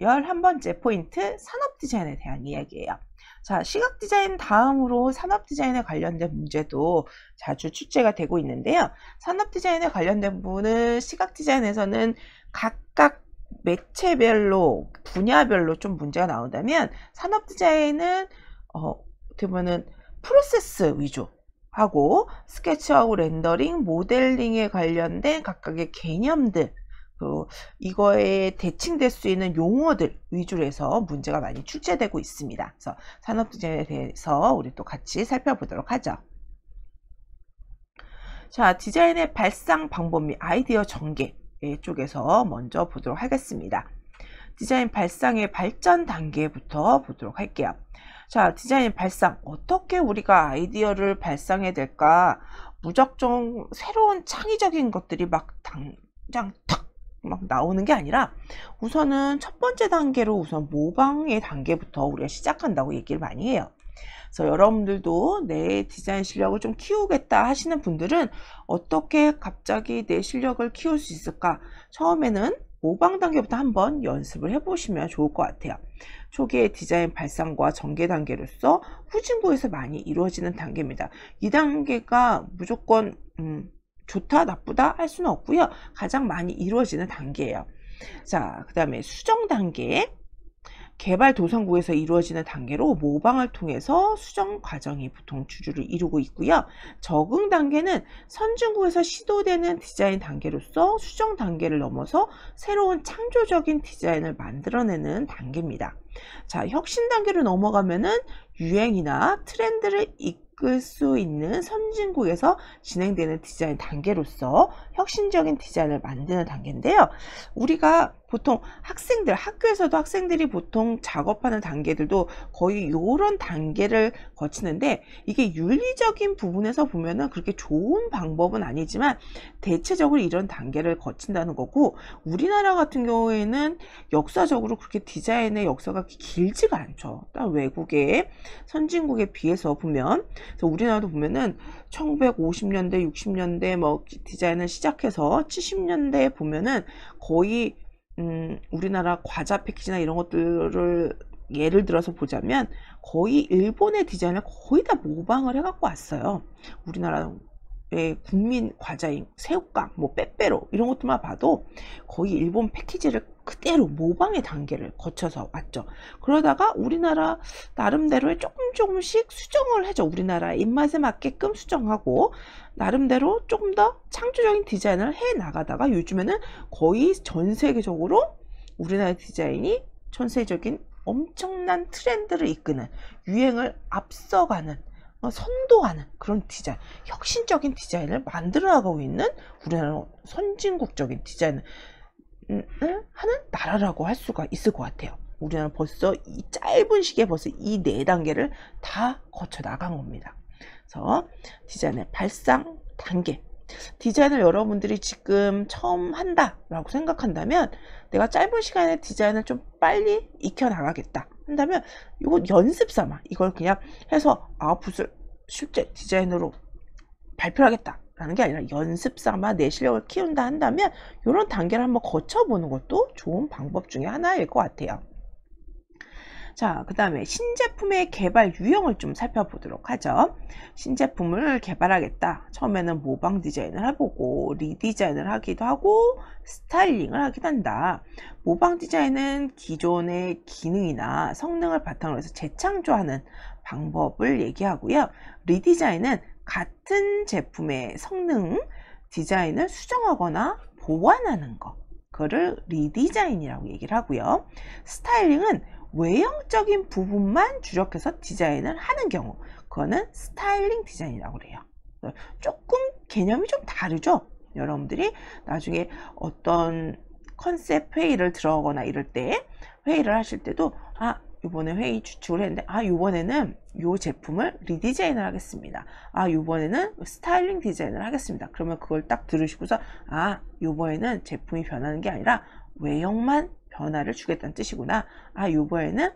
11번째 포인트 산업 디자인에 대한 이야기예요. 자, 시각 디자인 다음으로 산업 디자인에 관련된 문제도 자주 출제가 되고 있는데요. 산업 디자인에 관련된 부분은 시각 디자인에서는 각각 매체별로 분야별로 좀 문제가 나온다면 산업 디자인은 어, 어떻게 보면은 프로세스 위주 하고 스케치하고 렌더링, 모델링에 관련된 각각의 개념들 그 이거에 대칭될 수 있는 용어들 위주로 해서 문제가 많이 출제되고 있습니다. 그래서 산업 분야에 대해서 우리 또 같이 살펴보도록 하죠. 자, 디자인의 발상 방법 및 아이디어 전개 예, 쪽에서 먼저 보도록 하겠습니다. 디자인 발상의 발전 단계부터 보도록 할게요. 자, 디자인 발상. 어떻게 우리가 아이디어를 발상해야 될까? 무작정 새로운 창의적인 것들이 막 당장 탁막 나오는 게 아니라 우선은 첫 번째 단계로 우선 모방의 단계부터 우리가 시작한다고 얘기를 많이 해요. 그래서 여러분들도 내 디자인 실력을 좀 키우겠다 하시는 분들은 어떻게 갑자기 내 실력을 키울 수 있을까? 처음에는 모방 단계부터 한번 연습을 해보시면 좋을 것 같아요. 초기의 디자인 발상과 전개 단계로서 후진부에서 많이 이루어지는 단계입니다. 이 단계가 무조건 음, 좋다 나쁘다 할 수는 없고요 가장 많이 이루어지는 단계예요 자 그 다음에 수정 단계 개발 도상국에서 이루어지는 단계로 모방을 통해서 수정 과정이 보통 주류를 이루고 있고요. 적응 단계는 선진국에서 시도되는 디자인 단계로서 수정 단계를 넘어서 새로운 창조적인 디자인을 만들어내는 단계입니다. 자, 혁신 단계로 넘어가면은 유행이나 트렌드를 바꿀 수 있는 선진국에서 진행되는 디자인 단계로서 혁신적인 디자인을 만드는 단계인데요. 우리가 보통 학생들 학교에서도 학생들이 보통 작업하는 단계들도 거의 이런 단계를 거치는데 이게 윤리적인 부분에서 보면은 그렇게 좋은 방법은 아니지만 대체적으로 이런 단계를 거친다는 거고 우리나라 같은 경우에는 역사적으로 그렇게 디자인의 역사가 길지가 않죠. 딱 외국의 선진국에 비해서 보면 그래서 우리나라도 보면은 1950년대, 60년대 뭐 디자인을 시작해서 70년대에 보면은 거의 음, 우리나라 과자 패키지나 이런 것들을 예를 들어서 보자면 거의 일본의 디자인을 거의 다 모방을 해갖고 왔어요. 우리나라의 국민 과자인 새우깡, 뭐 빼빼로 이런 것들만 봐도 거의 일본 패키지를 그대로 모방의 단계를 거쳐서 왔죠. 그러다가 우리나라 나름대로의 조금 조금씩 수정을 해줘. 우리나라 입맛에 맞게끔 수정하고 나름대로 조금 더 창조적인 디자인을 해 나가다가 요즘에는 거의 전 세계적으로 우리나라 디자인이 전 세계적인 엄청난 트렌드를 이끄는 유행을 앞서가는 어, 선도하는 그런 디자인, 혁신적인 디자인을 만들어 나가고 있는 우리나라 선진국적인 디자인 을 하는 나라라고 할 수가 있을 것 같아요. 우리는 벌써 이 짧은 시기에 벌써 이 네 단계를 다 거쳐 나간 겁니다. 그래서 디자인의 발상 단계. 디자인을 여러분들이 지금 처음 한다라고 생각한다면 내가 짧은 시간에 디자인을 좀 빨리 익혀 나가겠다 한다면 이거 연습 삼아 이걸 그냥 해서 아웃풋을 실제 디자인으로 발표하겠다 라는 게 아니라 연습 삼아 내 실력을 키운다 한다면 이런 단계를 한번 거쳐보는 것도 좋은 방법 중에 하나일 것 같아요. 자, 그 다음에 신제품의 개발 유형을 좀 살펴보도록 하죠. 신제품을 개발하겠다. 처음에는 모방 디자인을 해보고 리디자인을 하기도 하고 스타일링을 하기도 한다. 모방 디자인은 기존의 기능이나 성능을 바탕으로 해서 재창조하는 방법을 얘기하고요. 리디자인은 같은 제품의 성능, 디자인을 수정하거나 보완하는 것. 그거를 리디자인이라고 얘기를 하고요. 스타일링은 외형적인 부분만 주력해서 디자인을 하는 경우 그거는 스타일링 디자인이라고 그래요. 조금 개념이 좀 다르죠? 여러분들이 나중에 어떤 컨셉 회의를 들어오거나 이럴 때 회의를 하실 때도 아 이번에 회의 추측을 했는데 아 이번에는 이 제품을 리디자인을 하겠습니다 아 이번에는 스타일링 디자인을 하겠습니다 그러면 그걸 딱 들으시고서 아 이번에는 제품이 변하는 게 아니라 외형만 변화를 주겠다는 뜻이구나 아 이번에는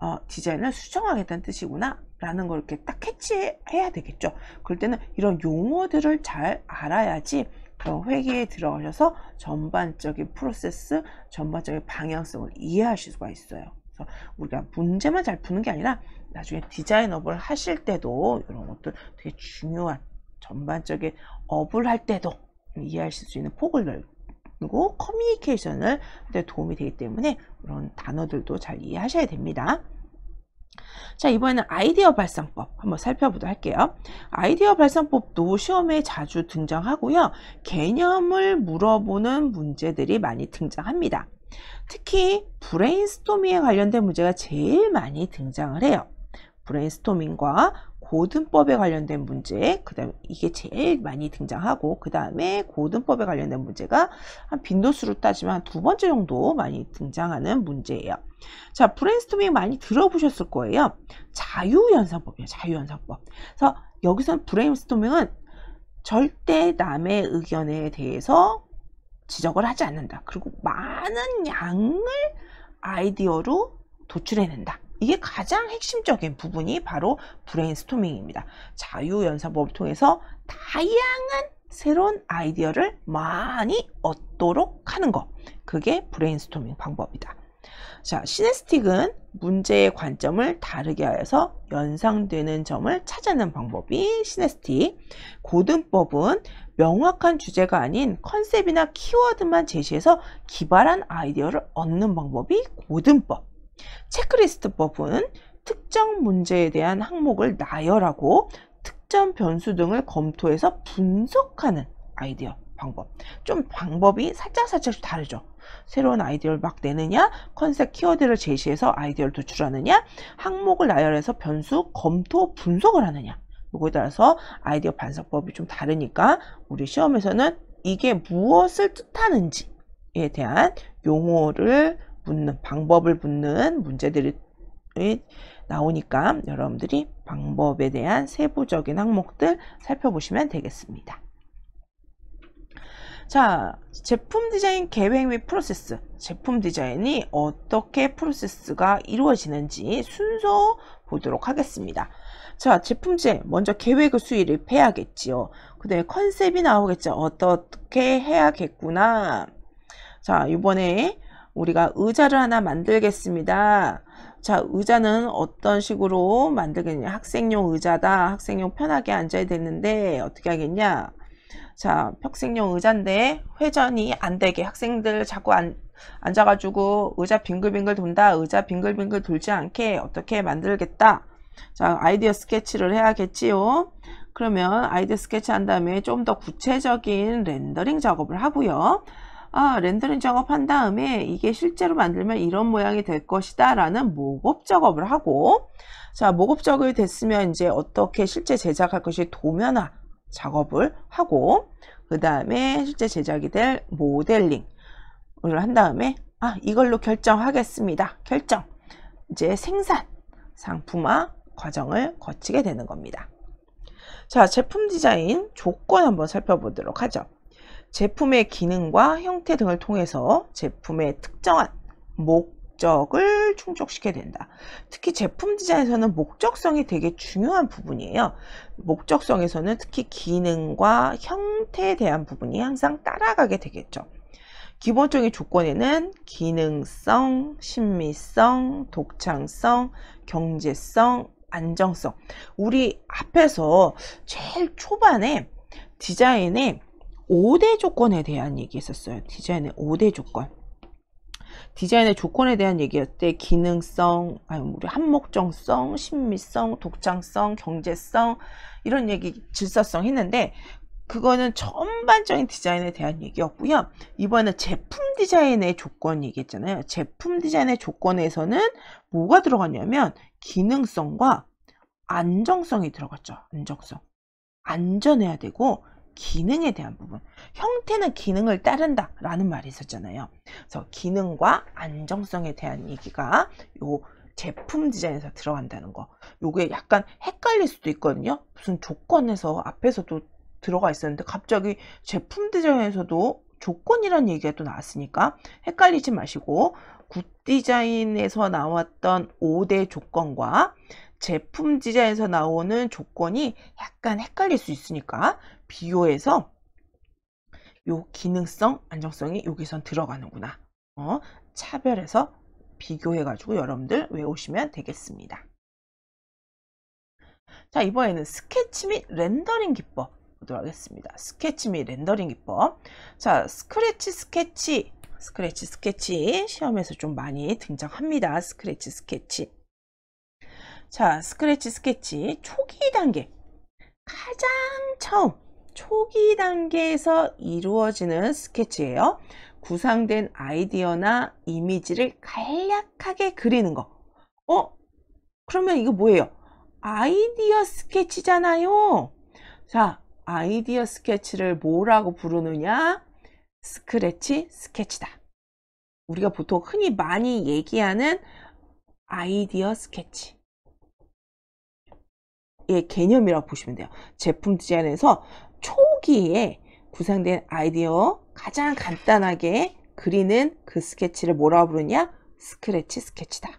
어, 디자인을 수정하겠다는 뜻이구나 라는 걸 이렇게 딱 캐치해야 되겠죠 그럴 때는 이런 용어들을 잘 알아야지 그런 회기에 들어가셔서 전반적인 프로세스 전반적인 방향성을 이해하실 수가 있어요 그래서 우리가 문제만 잘 푸는 게 아니라 나중에 디자인 업을 하실 때도 이런 것들 되게 중요한 전반적인 업을 할 때도 이해하실 수 있는 폭을 넓고 커뮤니케이션을 도움이 되기 때문에 그런 단어들도 잘 이해하셔야 됩니다. 자 이번에는 아이디어 발상법 한번 살펴보도록 할게요 아이디어 발상법도 시험에 자주 등장하고요 개념을 물어보는 문제들이 많이 등장합니다 특히 브레인스토밍에 관련된 문제가 제일 많이 등장을 해요. 브레인스토밍과 고든법에 관련된 문제, 그 다음에 이게 제일 많이 등장하고, 그 다음에 고든법에 관련된 문제가 한 빈도수로 따지면 두 번째 정도 많이 등장하는 문제예요. 자, 브레인스토밍 많이 들어보셨을 거예요. 자유연산법이에요. 자유연산법. 그래서 여기서 브레인스토밍은 절대 남의 의견에 대해서 지적을 하지 않는다. 그리고 많은 양을 아이디어로 도출해낸다. 이게 가장 핵심적인 부분이 바로 브레인스토밍입니다. 자유연산법을 통해서 다양한 새로운 아이디어를 많이 얻도록 하는 것. 그게 브레인스토밍 방법이다. 자, 시네스틱은 문제의 관점을 다르게 하여서 연상되는 점을 찾아낸 방법이 시네스틱. 고등법은 명확한 주제가 아닌 컨셉이나 키워드만 제시해서 기발한 아이디어를 얻는 방법이 고등법. 체크리스트법은 특정 문제에 대한 항목을 나열하고 특정 변수 등을 검토해서 분석하는 아이디어. 방법 좀 방법이 살짝살짝 다르죠 새로운 아이디어를 막 내느냐 컨셉 키워드를 제시해서 아이디어를 도출하느냐 항목을 나열해서 변수 검토 분석을 하느냐 요거에 따라서 아이디어 반사법이 좀 다르니까 우리 시험에서는 이게 무엇을 뜻하는지에 대한 용어를 묻는 방법을 묻는 문제들이 나오니까 여러분들이 방법에 대한 세부적인 항목들 살펴보시면 되겠습니다. 자, 제품 디자인 계획 및 프로세스. 제품 디자인이 어떻게 프로세스가 이루어지는지 순서 보도록 하겠습니다. 자, 제품제 먼저 계획을 수위를 해야겠지요. 그다음에 컨셉이 나오겠죠. 어떻게 해야겠구나. 자, 이번에 우리가 의자를 하나 만들겠습니다. 자, 의자는 어떤 식으로 만들겠냐? 학생용 의자다. 학생용 편하게 앉아야 되는데 어떻게 하겠냐? 자, 평생용 의자인데 회전이 안 되게 학생들 자꾸 안, 앉아가지고 의자 빙글빙글 돈다. 의자 빙글빙글 돌지 않게 어떻게 만들겠다. 자, 아이디어 스케치를 해야겠지요. 그러면 아이디어 스케치 한 다음에 좀 더 구체적인 렌더링 작업을 하고요. 아, 렌더링 작업한 다음에 이게 실제로 만들면 이런 모양이 될 것이다 라는 모급 작업을 하고 자 모급 작업이 됐으면 이제 어떻게 실제 제작할 것이 도면화 작업을 하고 그 다음에 실제 제작이 될 모델링을 한 다음에 아 이걸로 결정하겠습니다 결정 이제 생산 상품화 과정을 거치게 되는 겁니다 자 제품 디자인 조건 한번 살펴보도록 하죠 제품의 기능과 형태 등을 통해서 제품의 특정한 목 목적을 충족시켜야 된다. 특히 제품 디자인에서는 목적성이 되게 중요한 부분이에요. 목적성에서는 특히 기능과 형태에 대한 부분이 항상 따라가게 되겠죠. 기본적인 조건에는 기능성, 심미성, 독창성, 경제성, 안정성. 우리 앞에서 제일 초반에 디자인의 5대 조건에 대한 얘기 했었어요. 디자인의 5대 조건. 디자인의 조건에 대한 얘기였대 기능성, 아니 우리 한목적성, 심미성, 독창성, 경제성 이런 얘기 질서성 했는데 그거는 전반적인 디자인에 대한 얘기였고요. 이번에 제품 디자인의 조건 얘기했잖아요. 제품 디자인의 조건에서는 뭐가 들어갔냐면 기능성과 안정성이 들어갔죠. 안정성. 안전해야 되고 기능에 대한 부분 형태는 기능을 따른다 라는 말이 있었잖아요 그래서 기능과 안정성에 대한 얘기가 요 제품 디자인에서 들어간다는 거 요게 약간 헷갈릴 수도 있거든요 무슨 조건에서 앞에서도 들어가 있었는데 갑자기 제품 디자인에서도 조건이란 얘기가 또 나왔으니까 헷갈리지 마시고 굿디자인에서 나왔던 5대 조건과 제품 디자인에서 나오는 조건이 약간 헷갈릴 수 있으니까 비교해서 요 기능성, 안정성이 여기선 들어가는구나. 어, 차별해서 비교해가지고 여러분들 외우시면 되겠습니다. 자, 이번에는 스케치 및 렌더링 기법 보도록 하겠습니다. 스케치 및 렌더링 기법. 자, 스크래치 스케치. 스크래치 스케치. 시험에서 좀 많이 등장합니다. 스크래치 스케치. 자, 스크래치 스케치. 초기 단계. 가장 처음. 초기 단계에서 이루어지는 스케치예요. 구상된 아이디어나 이미지를 간략하게 그리는 거. 어? 그러면 이거 뭐예요? 아이디어 스케치잖아요. 자, 아이디어 스케치를 뭐라고 부르느냐? 스크래치 스케치다. 우리가 보통 흔히 많이 얘기하는 아이디어 스케치. 의 예, 개념이라고 보시면 돼요. 제품 디자인에서 초기에 구상된 아이디어 가장 간단하게 그리는 그 스케치를 뭐라고 부르냐? 스크래치 스케치다.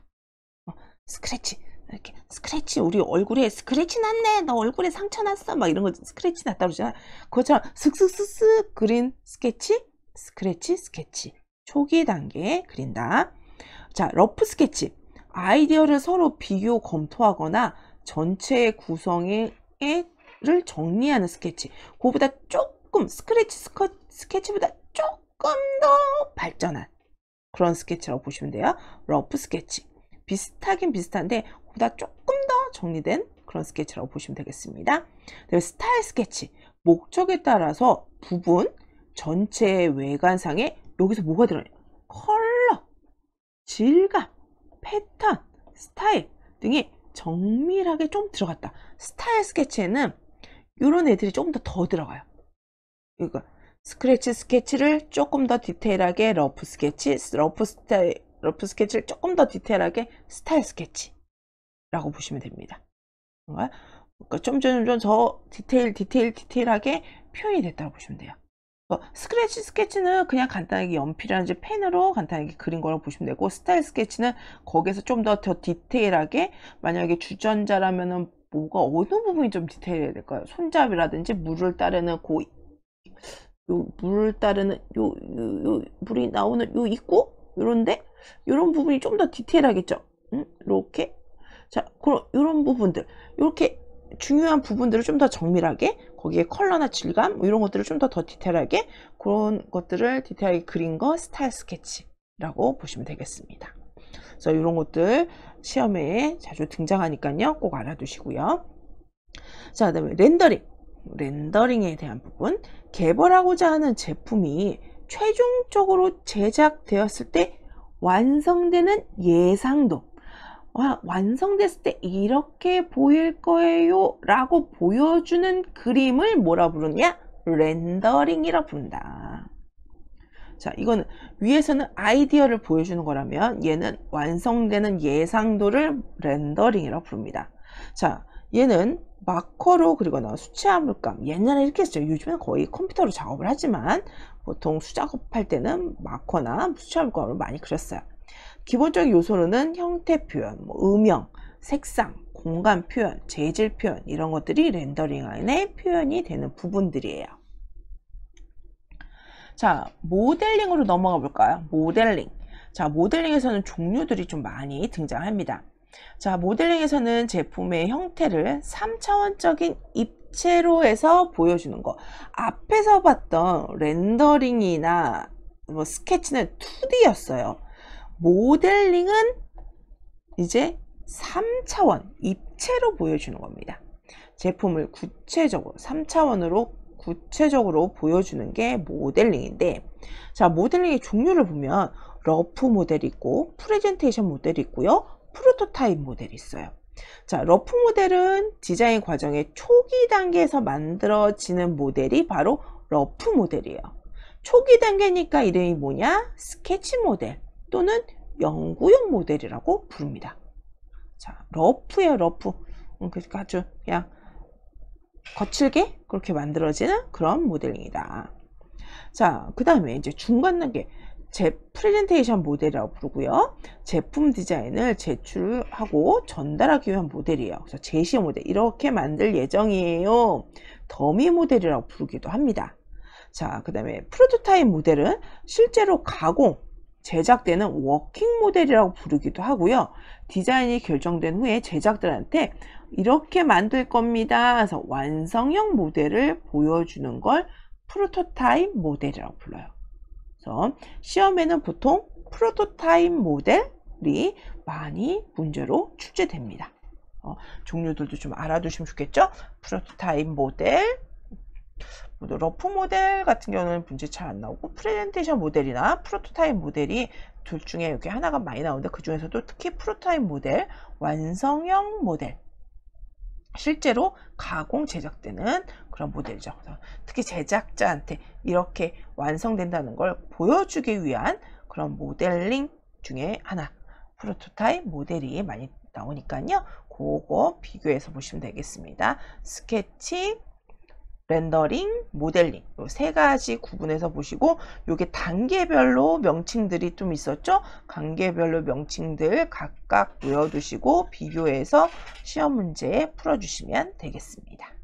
어, 스크래치. 이렇게 스크래치 우리 얼굴에 스크래치 났네 너 얼굴에 상처 났어 막 이런 거 스크래치 났다 그러잖아 그것처럼 슥슥슥슥 그린 스케치 스크래치 스케치 초기 단계에 그린다 자 러프 스케치 아이디어를 서로 비교 검토하거나 전체 구성에 를 정리하는 스케치 그보다 조금 스크래치 스커, 스케치보다 조금 더 발전한 그런 스케치라고 보시면 돼요 러프 스케치 비슷하긴 비슷한데 그 보다 조금 더 정리된 그런 스케치라고 보시면 되겠습니다 그다음 스타일 스케치 목적에 따라서 부분 전체 외관상에 여기서 뭐가 들어있냐 컬러 질감 패턴 스타일 등이 정밀하게 좀 들어갔다 스타일 스케치에는 이런 애들이 조금 더 더 들어가요. 그러 그러니까 스크래치 스케치를 조금 더 디테일하게 러프 스케치, 러프 스타일, 러프 스케치를 조금 더 디테일하게 스타일 스케치라고 보시면 됩니다. 뭔가 그러니까 점점점 더 디테일, 디테일, 디테일하게 표현이 됐다고 보시면 돼요. 그러니까 스크래치 스케치는 그냥 간단하게 연필이라든지 펜으로 간단하게 그린 거라고 보시면 되고 스타일 스케치는 거기에서 좀 더 더 디테일하게 만약에 주전자라면은 뭐가 어느 부분이 좀 디테일해야 될까요? 손잡이라든지 물을 따르는 고, 요 물을 따르는 요, 요, 요 물이 나오는 요 입구 요런데 요런 부분이 좀 더 디테일하겠죠? 음? 이렇게 자 그럼 요런 부분들 이렇게 중요한 부분들을 좀 더 정밀하게 거기에 컬러나 질감 뭐 이런 것들을 좀 더 더 디테일하게 그런 것들을 디테일하게 그린 거 스타일 스케치라고 보시면 되겠습니다. 그래서 이런 것들 시험에 자주 등장하니까요. 꼭 알아두시고요. 자, 그 다음에 렌더링. 렌더링에 대한 부분. 개발하고자 하는 제품이 최종적으로 제작되었을 때 완성되는 예상도. 와, 완성됐을 때 이렇게 보일 거예요 라고 보여주는 그림을 뭐라 부르냐 렌더링이라 부른다 자, 이거 위에서는 아이디어를 보여주는 거라면 얘는 완성되는 예상도를 렌더링이라고 부릅니다. 자, 얘는 마커로 그리거나 수채 화물감 옛날에 이렇게 했죠 요즘은 거의 컴퓨터로 작업을 하지만 보통 수작업할 때는 마커나 수채 화물감을 많이 그렸어요 기본적인 요소로는 형태 표현, 뭐 음영, 색상, 공간 표현, 재질 표현 이런 것들이 렌더링 안에 표현이 되는 부분들이에요 자, 모델링으로 넘어가 볼까요? 모델링. 자, 모델링에서는 종류들이 좀 많이 등장합니다. 자, 모델링에서는 제품의 형태를 3차원적인 입체로해서 보여주는 거. 앞에서 봤던 렌더링이나 뭐 스케치는 2D였어요. 모델링은 이제 3차원 입체로 보여주는 겁니다. 제품을 구체적으로 3차원으로 구체적으로 보여주는 게 모델링인데 자 모델링의 종류를 보면 러프 모델이 있고 프레젠테이션 모델이 있고요 프로토타입 모델이 있어요 자 러프 모델은 디자인 과정의 초기 단계에서 만들어지는 모델이 바로 러프 모델이에요 초기 단계니까 이름이 뭐냐 스케치 모델 또는 연구용 모델이라고 부릅니다 자 러프예요 러프 음, 그러니까 아주 그냥 거칠게 그렇게 만들어지는 그런 모델입니다 자, 그 다음에 이제 중간 단계 제 프레젠테이션 모델이라고 부르고요. 제품 디자인을 제출하고 전달하기 위한 모델이에요. 그래서 제시 모델 이렇게 만들 예정이에요. 더미 모델이라고 부르기도 합니다. 자, 그 다음에 프로토타입 모델은 실제로 가공, 제작되는 워킹 모델이라고 부르기도 하고요. 디자인이 결정된 후에 제작들한테 이렇게 만들 겁니다. 그래서 완성형 모델을 보여주는 걸 프로토타입 모델이라고 불러요. 그래서 시험에는 보통 프로토타입 모델이 많이 문제로 출제됩니다. 어, 종류들도 좀 알아두시면 좋겠죠? 프로토타입 모델, 뭐 러프 모델 같은 경우는 문제 잘 안 나오고 프레젠테이션 모델이나 프로토타입 모델이 둘 중에 이렇게 하나가 많이 나오는데 그 중에서도 특히 프로토타입 모델, 완성형 모델 실제로 가공 제작되는 그런 모델이죠. 특히 제작자한테 이렇게 완성된다는 걸 보여주기 위한 그런 모델링 중에 하나 프로토타입 모델이 많이 나오니까요. 그거 비교해서 보시면 되겠습니다. 스케치 렌더링, 모델링 세 가지 구분해서 보시고 이게 단계별로 명칭들이 좀 있었죠? 단계별로 명칭들 각각 외워두시고 비교해서 시험 문제 풀어주시면 되겠습니다.